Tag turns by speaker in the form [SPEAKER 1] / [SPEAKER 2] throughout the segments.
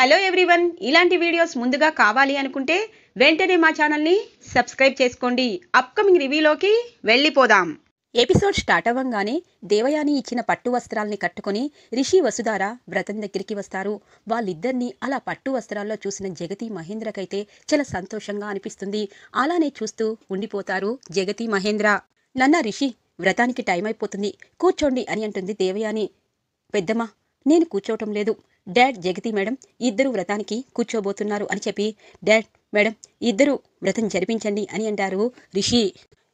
[SPEAKER 1] hello everyone ఇలాంటి videos ముందుగా కావాలి అనుకుంటే వెంటనే మా ఛానల్ని సబ్స్క్రైబ్ చేసుకోండి అప్కమింగ్ రివ్యూలోకి వెళ్ళిపోదాం ఎపిసోడ్ స్టార్ట్ అవ్వంగానే దేవయాని ఇచ్చిన పట్టు వస్త్రాల్ని కట్టుకుని రిషి వసుధార వ్రతం దగ్గరికి వస్తారు వాళ్ళిద్దరినీ అలా పట్టు వస్త్రాల్లో చూసిన జగతి మహేంద్రకైతే చాలా సంతోషంగా అనిపిస్తుంది అలానే చూస్తూ ఉండిపోతారు జగతి మహేంద్ర నన్న రిషి వ్రతానికి టైం అయిపోతుంది కూర్చోండి అని అంటుంది దేవయాని పెద్దమ్మ నేను కూర్చోవటం లేదు డాడ్ జగతి మేడం ఇద్దరు వ్రతానికి కూర్చోబోతున్నారు అని చెప్పి డాడ్ మేడం ఇద్దరు వ్రతం జరిపించండి అని అంటారు రిషి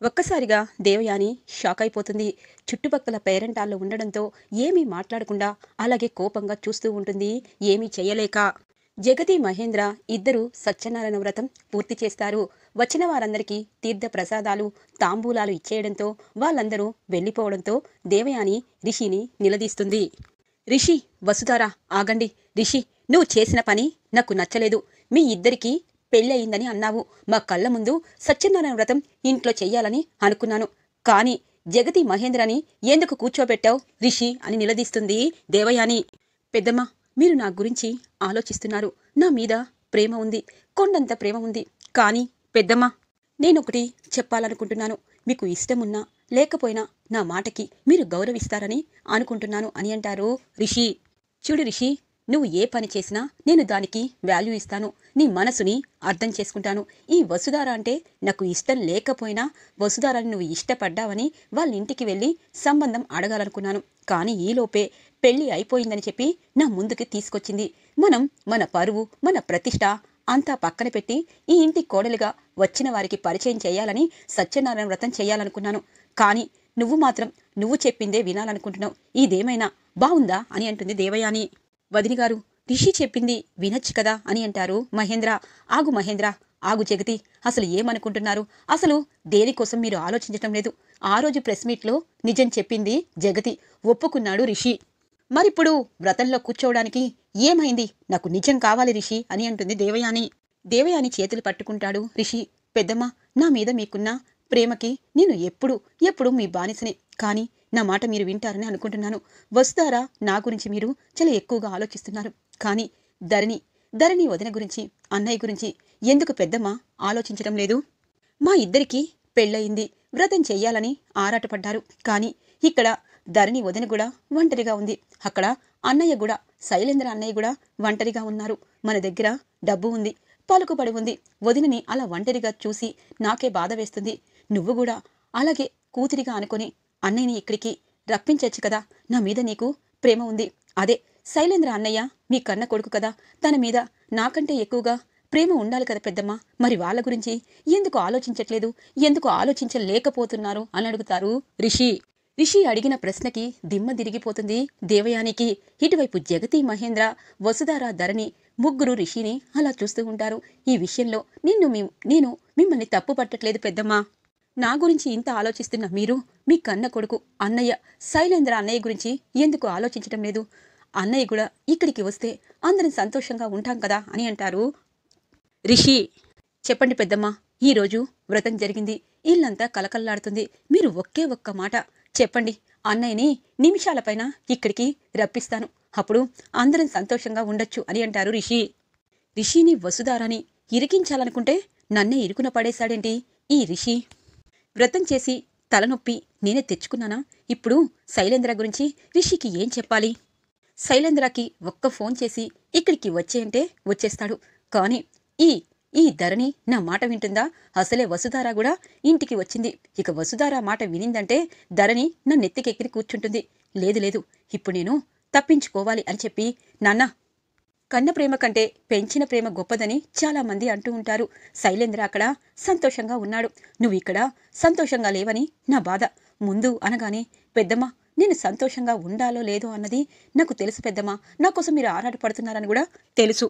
[SPEAKER 1] ఒక్కసారిగా దేవయాని షాక్ అయిపోతుంది చుట్టుపక్కల పేరెంటాల్లో ఉండడంతో ఏమీ మాట్లాడకుండా అలాగే కోపంగా చూస్తూ ఉంటుంది ఏమీ చేయలేక జగతి మహేంద్ర ఇద్దరు సత్యనారాయణ వ్రతం పూర్తి చేస్తారు వచ్చిన వారందరికీ తీర్థ ప్రసాదాలు తాంబూలాలు ఇచ్చేయడంతో వాళ్ళందరూ వెళ్ళిపోవడంతో దేవయాని రిషిని నిలదీస్తుంది రిషి వసుధారా ఆగండి రిషి నువ్వు చేసిన పని నాకు నచ్చలేదు మీ ఇద్దరికీ పెళ్ళయిందని అన్నావు మా కళ్ళ ముందు సత్యనారాయణ వ్రతం ఇంట్లో చెయ్యాలని అనుకున్నాను కానీ జగతి మహేంద్రని ఎందుకు కూర్చోబెట్టావు రిషి అని నిలదీస్తుంది దేవయాని పెద్దమ్మ మీరు నా గురించి ఆలోచిస్తున్నారు నా మీద ప్రేమ ఉంది కొండంత ప్రేమ ఉంది కానీ పెద్దమ్మ నేనొకటి చెప్పాలనుకుంటున్నాను మీకు ఇష్టమున్నా లేకపోయినా నా మాటకి మీరు గౌరవిస్తారని అనుకుంటున్నాను అని అంటారు రిషి చూడు రిషి నువ్వు ఏ పని చేసినా నేను దానికి వాల్యూ ఇస్తాను నీ మనసుని అర్థం చేసుకుంటాను ఈ వసుధార అంటే నాకు ఇష్టం లేకపోయినా వసుధారని నువ్వు ఇష్టపడ్డావని వాళ్ళ ఇంటికి వెళ్ళి సంబంధం అడగాలనుకున్నాను కానీ ఈలోపే పెళ్ళి అయిపోయిందని చెప్పి నా ముందుకి తీసుకొచ్చింది మనం మన పరువు మన ప్రతిష్ట అంతా పక్కన పెట్టి ఈ ఇంటి కోడలుగా వచ్చిన వారికి పరిచయం చేయాలని సత్యనారాయణ వ్రతం చేయాలనుకున్నాను కానీ నువ్వు మాత్రం నువ్వు చెప్పిందే వినాలనుకుంటున్నావు ఇదేమైనా బావుందా అని అంటుంది దేవయాని వదిని గారు రిషి చెప్పింది వినొచ్చు కదా అని అంటారు మహేంద్ర ఆగు మహేంద్ర ఆగు జగతి అసలు ఏమనుకుంటున్నారు అసలు దేనికోసం మీరు ఆలోచించటం లేదు ఆ రోజు ప్రెస్ మీట్లో నిజం చెప్పింది జగతి ఒప్పుకున్నాడు రిషి మరిప్పుడు వ్రతంలో కూర్చోవడానికి ఏమైంది నాకు నిజం కావాలి రిషి అని అంటుంది దేవయాని దేవయాని చేతులు పట్టుకుంటాడు రిషి పెద్దమ్మ నా మీద మీకున్న ప్రేమకి నేను ఎప్పుడు ఎప్పుడు మీ బానిసనే కానీ నా మాట మీరు వింటారని అనుకుంటున్నాను వస్తారా నా గురించి మీరు చాలా ఎక్కువగా ఆలోచిస్తున్నారు కానీ ధరణి ధరణి వదిన గురించి అన్నయ్య గురించి ఎందుకు పెద్దమ్మ ఆలోచించడం లేదు మా ఇద్దరికీ పెళ్ళయింది వ్రతం చెయ్యాలని ఆరాటపడ్డారు కానీ ఇక్కడ ధరణి వదిన కూడా ఒంటరిగా ఉంది అక్కడ అన్నయ్య కూడా శైలేంద్ర అన్నయ్య కూడా ఒంటరిగా ఉన్నారు మన దగ్గర డబ్బు ఉంది పలుకుబడి ఉంది వదినని అలా ఒంటరిగా చూసి నాకే బాధ వేస్తుంది నువ్వు కూడా అలాగే కూతురిగా అనుకుని అన్నయ్యని ఇక్కడికి రప్పించచ్చు కదా నా మీద నీకు ప్రేమ ఉంది అదే శైలేంద్ర అన్నయ్య మీ కన్న కొడుకు కదా తన మీద నాకంటే ఎక్కువగా ప్రేమ ఉండాలి కదా పెద్దమ్మ మరి వాళ్ళ గురించి ఎందుకు ఆలోచించట్లేదు ఎందుకు ఆలోచించలేకపోతున్నారు అని అడుగుతారు రిషి రిషి అడిగిన ప్రశ్నకి దిమ్మ దిరిగిపోతుంది దేవయానికి ఇటువైపు జగతి మహేంద్ర వసుధారా ధరణి ముగ్గురు రిషిని అలా చూస్తూ ఉంటారు ఈ విషయంలో నిన్ను మేము నేను మిమ్మల్ని తప్పు పట్టట్లేదు పెద్దమ్మా నా గురించి ఇంత ఆలోచిస్తున్న మీరు మీ కన్న కొడుకు అన్నయ్య శైలేంద్ర అన్నయ్య గురించి ఎందుకు ఆలోచించడం లేదు అన్నయ్య కూడా ఇక్కడికి వస్తే అందరం సంతోషంగా ఉంటాం కదా అని అంటారు రిషి చెప్పండి పెద్దమ్మ ఈరోజు వ్రతం జరిగింది ఇల్లంతా కలకల్లాడుతుంది మీరు ఒకే ఒక్క మాట చెప్పండి అన్నయ్యని నిమిషాలపైన ఇక్కడికి రప్పిస్తాను అప్పుడు అందరం సంతోషంగా ఉండొచ్చు అని అంటారు రిషి రిషిని వసుధారాని ఇరికించాలనుకుంటే నన్నే ఇరుకున పడేశాడేంటి ఈ రిషి వ్రతం చేసి తలనొప్పి నేనే తెచ్చుకున్నానా ఇప్పుడు శైలేంద్ర గురించి రిషికి ఏం చెప్పాలి శైలేంద్రకి ఒక్క ఫోన్ చేసి ఇక్కడికి వచ్చేయంటే వచ్చేస్తాడు కానీ ఈ ఈ ధరణి నా మాట వింటుందా అసలే వసుధార కూడా ఇంటికి వచ్చింది ఇక వసుధార మాట వినిందంటే ధరణి నన్నెత్తికెక్కిరి కూర్చుంటుంది లేదు లేదు ఇప్పుడు నేను తప్పించుకోవాలి అని చెప్పి నాన్న కన్న ప్రేమ కంటే పెంచిన ప్రేమ గొప్పదని చాలామంది అంటూ ఉంటారు శైలేంద్ర అక్కడ సంతోషంగా ఉన్నాడు నువ్వు ఇక్కడ సంతోషంగా లేవని నా బాధ ముందు అనగానే పెద్దమ్మ నేను సంతోషంగా ఉండాలో లేదో అన్నది నాకు తెలుసు పెద్దమ్మ నా కోసం మీరు ఆరాటపడుతున్నారని కూడా తెలుసు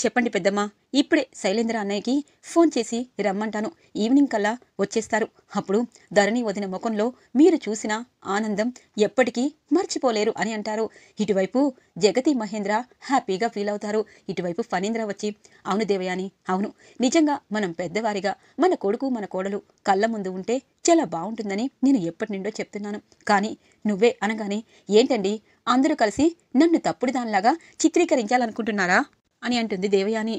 [SPEAKER 1] చెప్పండి పెద్దమ్మా ఇప్పుడే శైలేంద్ర అన్నయ్యకి ఫోన్ చేసి రమ్మంటాను ఈవినింగ్ కల్లా వచ్చేస్తారు అప్పుడు ధరణి వదిన ముఖంలో మీరు చూసిన ఆనందం ఎప్పటికీ మర్చిపోలేరు అని అంటారు ఇటువైపు జగతి మహేంద్ర హ్యాపీగా ఫీల్ అవుతారు ఇటువైపు ఫణీంద్ర వచ్చి అవును దేవయాని అవును నిజంగా మనం పెద్దవారిగా మన కొడుకు మన కోడలు కళ్ళ ముందు ఉంటే చాలా బాగుంటుందని నేను ఎప్పటి నుండో చెప్తున్నాను కానీ నువ్వే అనగానే ఏంటండి అందరూ కలిసి నన్ను తప్పుడు దానిలాగా చిత్రీకరించాలనుకుంటున్నారా అని అంటుంది దేవయాని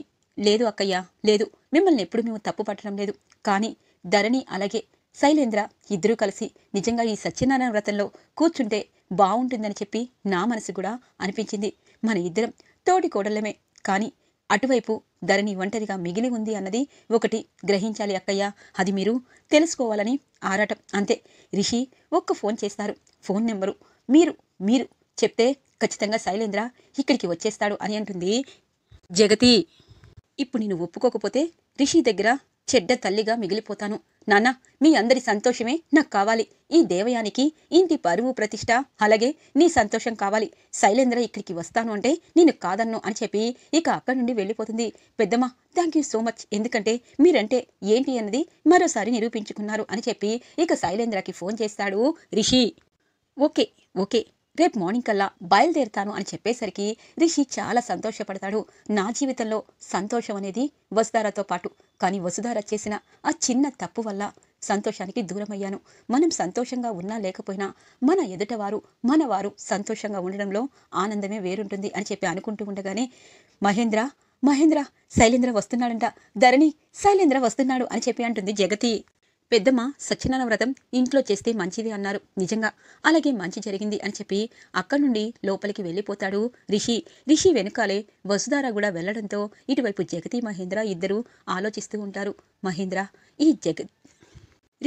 [SPEAKER 1] లేదు అక్కయ్య లేదు మిమ్మల్ని ఎప్పుడు మేము తప్పు పట్టడం లేదు కానీ ధరణి అలాగే శైలేంద్ర ఇద్దరూ కలిసి నిజంగా ఈ సత్యనారాయణ వ్రతంలో కూర్చుంటే బాగుంటుందని చెప్పి నా మనసు కూడా అనిపించింది మన ఇద్దరం తోటి కోడళ్ళమే కానీ అటువైపు ధరణి ఒంటరిగా మిగిలి ఉంది అన్నది ఒకటి గ్రహించాలి అక్కయ్య అది మీరు తెలుసుకోవాలని ఆరాటం అంతే రిషి ఒక్క ఫోన్ చేస్తారు ఫోన్ నెంబరు మీరు మీరు చెప్తే ఖచ్చితంగా శైలేంద్ర ఇక్కడికి వచ్చేస్తాడు అని అంటుంది జగతి ఇప్పుడు నేను ఒప్పుకోకపోతే రిషి దగ్గర చెడ్డ తల్లిగా మిగిలిపోతాను నాన్న మీ అందరి సంతోషమే నాకు కావాలి ఈ దేవయానికి ఇంటి పరువు ప్రతిష్ట అలాగే నీ సంతోషం కావాలి శైలేంద్ర ఇక్కడికి వస్తాను అంటే నేను కాదన్ను అని చెప్పి ఇక అక్కడి నుండి వెళ్ళిపోతుంది పెద్దమ్మ థ్యాంక్ యూ సో మచ్ ఎందుకంటే మీరంటే ఏంటి అన్నది మరోసారి నిరూపించుకున్నారు అని చెప్పి ఇక శైలేంద్రకి ఫోన్ చేస్తాడు రిషి ఓకే ఓకే రేపు మార్నింగ్ కల్లా బయలుదేరుతాను అని చెప్పేసరికి రిషి చాలా సంతోషపడతాడు నా జీవితంలో సంతోషం అనేది వసుధారాతో పాటు కానీ వసుధార చేసిన ఆ చిన్న తప్పు వల్ల సంతోషానికి దూరమయ్యాను మనం సంతోషంగా ఉన్నా లేకపోయినా మన ఎదుటవారు మనవారు సంతోషంగా ఉండడంలో ఆనందమే వేరుంటుంది అని చెప్పి అనుకుంటూ ఉండగానే మహేంద్ర మహేంద్ర శైలేంద్ర వస్తున్నాడంట ధరణి శైలేంద్ర వస్తున్నాడు అని చెప్పి అంటుంది జగతి పెద్దమ్మ సత్యనారాయణ వ్రతం ఇంట్లో చేస్తే మంచిది అన్నారు నిజంగా అలాగే మంచి జరిగింది అని చెప్పి అక్కడి నుండి లోపలికి వెళ్ళిపోతాడు రిషి రిషి వెనుకాలే వసుధార కూడా వెళ్లడంతో ఇటువైపు జగతి మహేంద్ర ఇద్దరూ ఆలోచిస్తూ ఉంటారు మహేంద్ర ఈ జగ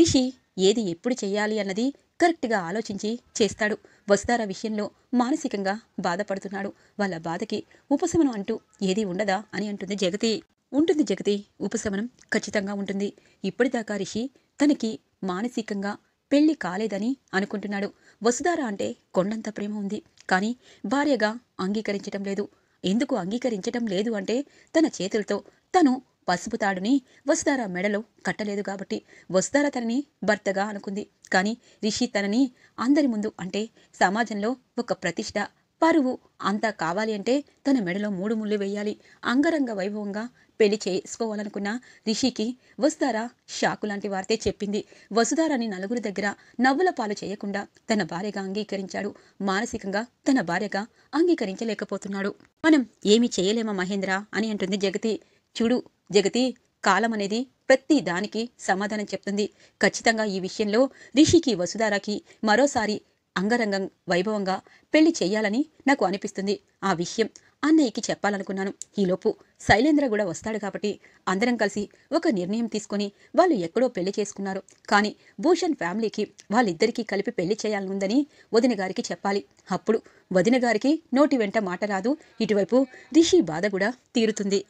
[SPEAKER 1] రిషి ఏది ఎప్పుడు చేయాలి అన్నది కరెక్ట్గా ఆలోచించి చేస్తాడు వసుధార విషయంలో మానసికంగా బాధపడుతున్నాడు వాళ్ళ బాధకి ఉపశమనం అంటూ ఏది ఉండదా అని అంటుంది జగతి ఉంటుంది జగతి ఉపశమనం ఖచ్చితంగా ఉంటుంది ఇప్పటిదాకా రిషి తనకి మానసికంగా పెళ్లి కాలేదని అనుకుంటున్నాడు వసుధార అంటే కొండంత ప్రేమ ఉంది కానీ భార్యగా అంగీకరించటం లేదు ఎందుకు అంగీకరించటం లేదు అంటే తన చేతులతో తను పసుపు తాడుని వసుధార మెడలో కట్టలేదు కాబట్టి వసుధార తనని భర్తగా అనుకుంది కానీ రిషి తనని అందరి ముందు అంటే సమాజంలో ఒక ప్రతిష్ట పరువు అంతా కావాలి అంటే తన మెడలో మూడు ముళ్ళు వేయాలి అంగరంగ వైభవంగా పెళ్లి చేసుకోవాలనుకున్న రిషికి వసుధార షాకు లాంటి వార్తే చెప్పింది వసుధారాని నలుగురి దగ్గర నవ్వుల పాలు చేయకుండా తన భార్యగా అంగీకరించాడు మానసికంగా తన భార్యగా అంగీకరించలేకపోతున్నాడు మనం ఏమి చేయలేమా మహేంద్ర అని అంటుంది జగతి చూడు జగతి కాలం అనేది ప్రతి దానికి సమాధానం చెప్తుంది ఖచ్చితంగా ఈ విషయంలో రిషికి వసుధారాకి మరోసారి అంగరంగం వైభవంగా పెళ్లి చేయాలని నాకు అనిపిస్తుంది ఆ విషయం అన్నయ్యకి చెప్పాలనుకున్నాను ఈలోపు శైలేంద్ర కూడా వస్తాడు కాబట్టి అందరం కలిసి ఒక నిర్ణయం తీసుకుని వాళ్ళు ఎక్కడో పెళ్లి చేసుకున్నారు కానీ భూషణ్ ఫ్యామిలీకి వాళ్ళిద్దరికీ కలిపి పెళ్లి చేయాలనుందని వదిన గారికి చెప్పాలి అప్పుడు వదిన గారికి నోటి వెంట మాట రాదు ఇటువైపు రిషి బాధ కూడా తీరుతుంది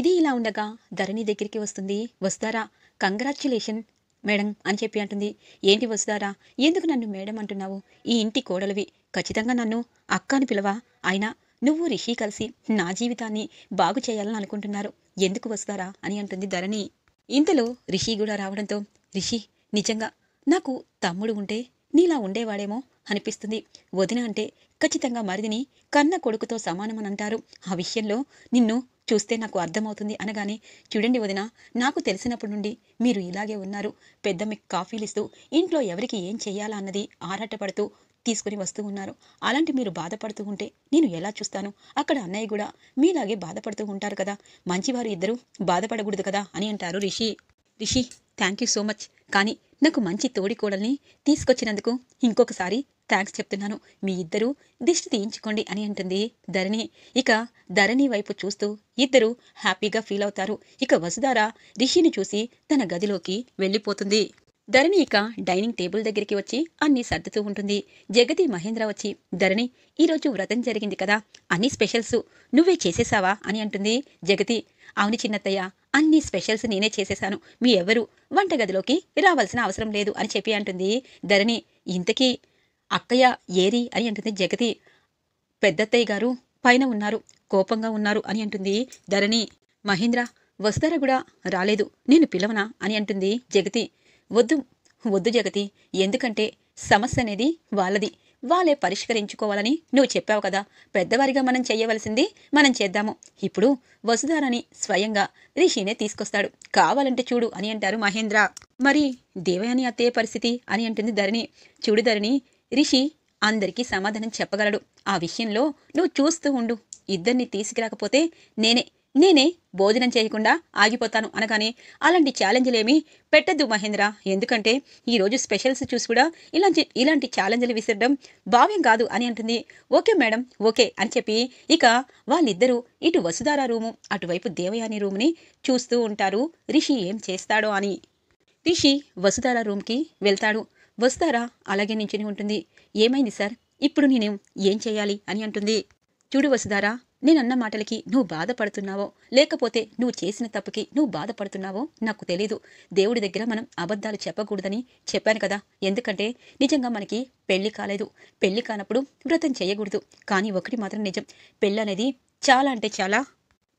[SPEAKER 1] ఇది ఇలా ఉండగా ధరణి దగ్గరికి వస్తుంది వస్తారా కంగ్రాచ్యులేషన్ మేడం అని చెప్పి అంటుంది ఏంటి వస్తారా ఎందుకు నన్ను మేడం అంటున్నావు ఈ ఇంటి కోడలివి ఖచ్చితంగా నన్ను అక్క అని పిలవా అయినా నువ్వు రిషి కలిసి నా జీవితాన్ని బాగు చేయాలని అనుకుంటున్నారు ఎందుకు వస్తారా అని అంటుంది ధరణి ఇంతలో రిషి కూడా రావడంతో రిషి నిజంగా నాకు తమ్ముడు ఉంటే నీలా ఉండేవాడేమో అనిపిస్తుంది వదిన అంటే ఖచ్చితంగా మరిదిని కన్న కొడుకుతో సమానమని అంటారు ఆ విషయంలో నిన్ను చూస్తే నాకు అర్థమవుతుంది అనగానే చూడండి వదిన నాకు తెలిసినప్పటి నుండి మీరు ఇలాగే ఉన్నారు పెద్ద మీకు కాఫీలు ఇస్తూ ఇంట్లో ఎవరికి ఏం చేయాలా అన్నది ఆరాటపడుతూ తీసుకుని వస్తూ ఉన్నారు అలాంటి మీరు బాధపడుతూ ఉంటే నేను ఎలా చూస్తాను అక్కడ అన్నయ్య కూడా మీలాగే బాధపడుతూ ఉంటారు కదా మంచివారు ఇద్దరు బాధపడకూడదు కదా అని అంటారు Rishi Rishi thank you so much కానీ నాకు మంచి తోడి కోడల్ని తీసుకొచ్చినందుకు ఇంకొకసారి థ్యాంక్స్ చెప్తున్నాను మీ ఇద్దరూ దిష్టి తీయించుకోండి అని అంటుంది ధరణి ఇక ధరణి వైపు చూస్తూ ఇద్దరూ హ్యాపీగా ఫీల్ అవుతారు ఇక వసుధార రిషిని చూసి తన గదిలోకి వెళ్ళిపోతుంది ధరణి ఇక డైనింగ్ టేబుల్ దగ్గరికి వచ్చి అన్ని సర్దుతూ ఉంటుంది జగతి మహేంద్ర వచ్చి ధరణి ఈరోజు వ్రతం జరిగింది కదా అన్ని స్పెషల్స్ నువ్వే చేసేసావా అని అంటుంది జగతి అవును చిన్నత్తయ్య అన్ని స్పెషల్స్ నేనే చేసేశాను మీ ఎవరు వంటగదిలోకి రావాల్సిన అవసరం లేదు అని చెప్పి అంటుంది ధరణి ఇంతకీ అక్కయ్య ఏరి అని అంటుంది జగతి పెద్దత్తయ్య గారు పైన ఉన్నారు కోపంగా ఉన్నారు అని అంటుంది ధరణి మహేంద్ర వస్తారా కూడా రాలేదు నేను పిలవనా అని అంటుంది జగతి వద్దు వద్దు జగతి ఎందుకంటే సమస్య అనేది వాళ్ళది వాళ్ళే పరిష్కరించుకోవాలని నువ్వు చెప్పావు కదా పెద్దవారిగా మనం చేయవలసింది మనం చేద్దాము ఇప్పుడు వసుధారని స్వయంగా రిషినే తీసుకొస్తాడు కావాలంటే చూడు అని అంటారు మహేంద్ర మరి దేవయాని అత్తయ్య పరిస్థితి అని అంటుంది ధరణి చూడు ధరణి రిషి అందరికీ సమాధానం చెప్పగలడు ఆ విషయంలో నువ్వు చూస్తూ ఉండు ఇద్దరిని తీసుకురాకపోతే నేనే నేనే భోజనం చేయకుండా ఆగిపోతాను అనగానే అలాంటి ఛాలెంజ్లేమీ పెట్టద్దు మహేంద్ర ఎందుకంటే ఈరోజు స్పెషల్స్ చూసి కూడా ఇలాంటి ఇలాంటి ఛాలెంజ్లు విసరడం భావ్యం కాదు అని అంటుంది ఓకే మేడం ఓకే అని చెప్పి ఇక వాళ్ళిద్దరూ ఇటు వసుధార రూము అటువైపు దేవయాని రూమ్ని చూస్తూ ఉంటారు రిషి ఏం చేస్తాడో అని రిషి వసుధార రూమ్కి వెళ్తాడు వసుధార అలాగే నించుని ఉంటుంది ఏమైంది సార్ ఇప్పుడు నేను ఏం చేయాలి అని అంటుంది చూడు వసుధారా నేనన్న మాటలకి నువ్వు బాధపడుతున్నావో లేకపోతే నువ్వు చేసిన తప్పుకి నువ్వు బాధపడుతున్నావో నాకు తెలీదు దేవుడి దగ్గర మనం అబద్ధాలు చెప్పకూడదని చెప్పాను కదా ఎందుకంటే నిజంగా మనకి పెళ్లి కాలేదు పెళ్లి కానప్పుడు వ్రతం చేయకూడదు కానీ ఒకటి మాత్రం నిజం పెళ్ళి అనేది చాలా అంటే చాలా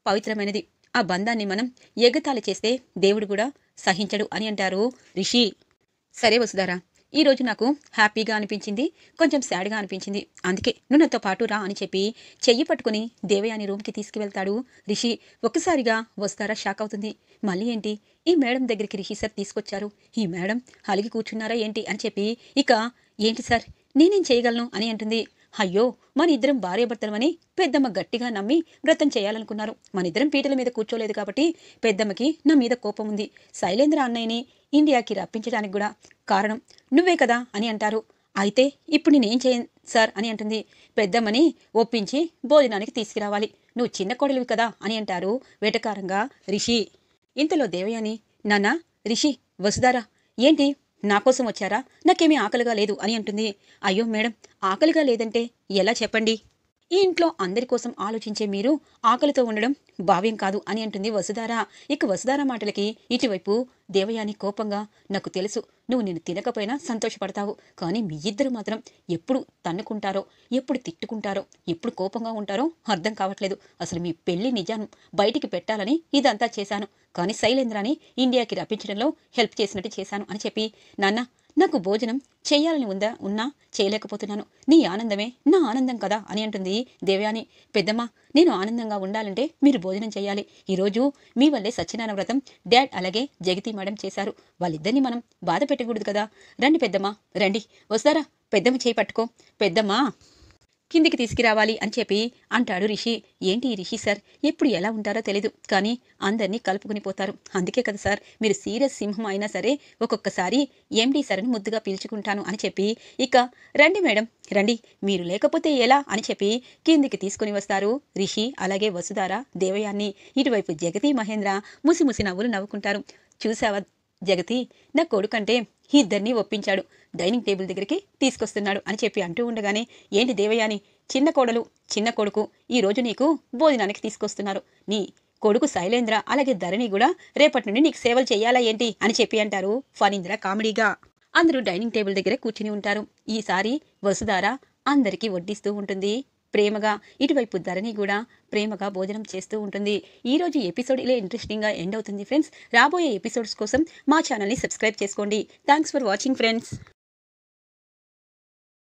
[SPEAKER 1] పవిత్రమైనది ఆ బంధాన్ని మనం ఎగతాళి చేస్తే దేవుడు కూడా సహించడు అని అంటారు రిషి సరే వసుధారా ఈరోజు నాకు హ్యాపీగా అనిపించింది కొంచెం సాడ్గా అనిపించింది అందుకే నువ్వు నాతో పాటు రా అని చెప్పి చెయ్యి పట్టుకుని దేవయాని రూమ్కి తీసుకువెళ్తాడు రిషి ఒక్కసారిగా వస్తారా షాక్ అవుతుంది మళ్ళీ ఏంటి ఈ మేడం దగ్గరికి రిషి సార్ తీసుకొచ్చారు ఈ మేడం అలిగి కూర్చున్నారా ఏంటి అని చెప్పి ఇక ఏంటి సార్ నేనేం చేయగలను అని అంటుంది అయ్యో ఇద్దరం భార్యాభర్తలమని పెద్దమ్మ గట్టిగా నమ్మి వ్రతం చేయాలనుకున్నారు మన ఇద్దరం పీటల మీద కూర్చోలేదు కాబట్టి పెద్దమ్మకి నా మీద కోపం ఉంది శైలేంద్ర అన్నయ్యని ఇండియాకి రప్పించడానికి కూడా కారణం నువ్వే కదా అని అంటారు అయితే ఇప్పుడు నేనేం చేయను సార్ అని అంటుంది పెద్దమ్మని ఒప్పించి భోజనానికి తీసుకురావాలి నువ్వు చిన్న కోడలివి కదా అని అంటారు వేటకారంగా రిషి ఇంతలో దేవయాని నాన్న రిషి వసుధారా ఏంటి నా కోసం వచ్చారా నాకేమీ ఆకలిగా లేదు అని అంటుంది అయ్యో మేడం ఆకలిగా లేదంటే ఎలా చెప్పండి ఈ ఇంట్లో అందరి కోసం ఆలోచించే మీరు ఆకలితో ఉండడం భావ్యం కాదు అని అంటుంది వసుధార ఇక వసుధార మాటలకి ఇటువైపు దేవయాని కోపంగా నాకు తెలుసు నువ్వు నేను తినకపోయినా సంతోషపడతావు కానీ మీ ఇద్దరు మాత్రం ఎప్పుడు తన్నుకుంటారో ఎప్పుడు తిట్టుకుంటారో ఎప్పుడు కోపంగా ఉంటారో అర్థం కావట్లేదు అసలు మీ పెళ్లి నిజాను బయటికి పెట్టాలని ఇదంతా చేశాను కానీ శైలేంద్రాని ఇండియాకి రప్పించడంలో హెల్ప్ చేసినట్టు చేశాను అని చెప్పి నాన్న నాకు భోజనం చేయాలని ఉందా ఉన్నా చేయలేకపోతున్నాను నీ ఆనందమే నా ఆనందం కదా అని అంటుంది దేవ్యాని పెద్దమ్మ నేను ఆనందంగా ఉండాలంటే మీరు భోజనం చేయాలి ఈరోజు మీ వల్లే సత్యనారాయణ వ్రతం డాడ్ అలాగే జగతి మేడం చేశారు వాళ్ళిద్దరిని మనం బాధ పెట్టకూడదు కదా రండి పెద్దమ్మ రండి వస్తారా పెద్దమ్మ చేయి పట్టుకో పెద్దమ్మ కిందికి తీసుకురావాలి అని చెప్పి అంటాడు రిషి ఏంటి ఈ రిషి సార్ ఎప్పుడు ఎలా ఉంటారో తెలీదు కానీ అందరినీ కలుపుకుని పోతారు అందుకే కదా సార్ మీరు సీరియస్ సింహం అయినా సరే ఒక్కొక్కసారి ఎండి సరని ముద్దుగా పీల్చుకుంటాను అని చెప్పి ఇక రండి మేడం రండి మీరు లేకపోతే ఎలా అని చెప్పి కిందికి తీసుకుని వస్తారు రిషి అలాగే వసుధార దేవయాన్ని ఇటువైపు జగతి మహేంద్ర ముసిముసి నవ్వులు నవ్వుకుంటారు చూసావా జగతి నా కొడుకంటే ఇద్దరినీ ఒప్పించాడు డైనింగ్ టేబుల్ దగ్గరికి తీసుకొస్తున్నాడు అని చెప్పి అంటూ ఉండగానే ఏంటి దేవయాని చిన్న కోడలు చిన్న కొడుకు ఈరోజు నీకు భోజనానికి తీసుకొస్తున్నారు నీ కొడుకు శైలేంద్ర అలాగే ధరణి కూడా రేపటి నుండి నీకు సేవలు చేయాలా ఏంటి అని చెప్పి అంటారు ఫనీంద్ర కామెడీగా అందరూ డైనింగ్ టేబుల్ దగ్గర కూర్చుని ఉంటారు ఈసారి వసుధార అందరికీ వడ్డిస్తూ ఉంటుంది ప్రేమగా ఇటువైపు ధరణి కూడా ప్రేమగా భోజనం చేస్తూ ఉంటుంది ఈరోజు ఎపిసోడ్ ఇలా ఇంట్రెస్టింగ్గా ఎండ్ అవుతుంది ఫ్రెండ్స్ రాబోయే ఎపిసోడ్స్ కోసం మా ఛానల్ని సబ్స్క్రైబ్ చేసుకోండి థ్యాంక్స్ ఫర్ వాచింగ్ ఫ్రెండ్స్